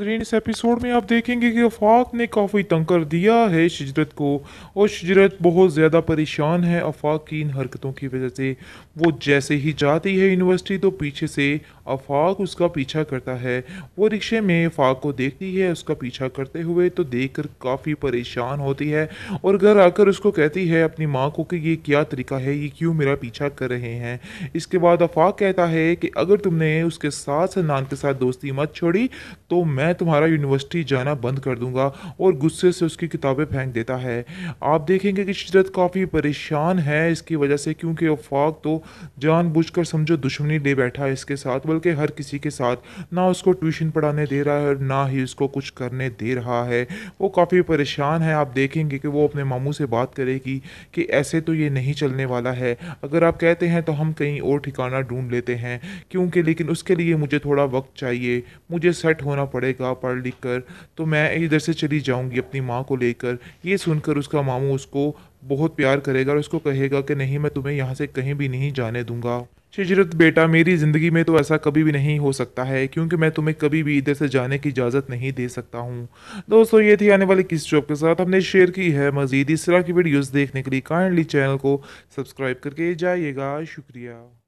इस एपिसोड में आप देखेंगे कि अफाक ने काफ़ी तंग कर दिया है शजरत को और शजरत बहुत ज़्यादा परेशान है अफाक की इन हरकतों की वजह से वो जैसे ही जाती है यूनिवर्सिटी तो पीछे से अफाक उसका पीछा करता है वो रिक्शे में अफाक को देखती है उसका पीछा करते हुए तो देख कर काफ़ी परेशान होती है और घर आकर उसको कहती है अपनी माँ को कि ये क्या तरीका है ये क्यों मेरा पीछा कर रहे हैं इसके बाद अफाक कहता है कि अगर तुमने उसके साथ सनान के साथ दोस्ती मत छोड़ी तो मैं मैं तुम्हारा यूनिवर्सिटी जाना बंद कर दूंगा और गुस्से से उसकी किताबें फेंक देता है आप देखेंगे कि शिजरत काफ़ी परेशान है इसकी वजह से क्योंकि अफाक तो जान समझो दुश्मनी ले बैठा है इसके साथ बल्कि हर किसी के साथ ना उसको ट्यूशन पढ़ाने दे रहा है और ना ही उसको कुछ करने दे रहा है वो काफ़ी परेशान है आप देखेंगे कि वो अपने मामू से बात करेगी कि ऐसे तो ये नहीं चलने वाला है अगर आप कहते हैं तो हम कहीं और ठिकाना ढूंढ लेते हैं क्योंकि लेकिन उसके लिए मुझे थोड़ा वक्त चाहिए मुझे सेट होना पड़ेगा जाएगा पढ़ लिख कर तो मैं इधर से चली जाऊँगी अपनी माँ को लेकर ये सुनकर उसका मामू उसको बहुत प्यार करेगा और उसको कहेगा कि नहीं मैं तुम्हें यहाँ से कहीं भी नहीं जाने दूंगा शिजरत बेटा मेरी ज़िंदगी में तो ऐसा कभी भी नहीं हो सकता है क्योंकि मैं तुम्हें कभी भी इधर से जाने की इजाज़त नहीं दे सकता हूँ दोस्तों ये थी आने वाली किस जॉब के साथ हमने शेयर की है मज़ीद इस तरह की वीडियोस देखने के लिए काइंडली चैनल को सब्सक्राइब करके जाइएगा शुक्रिया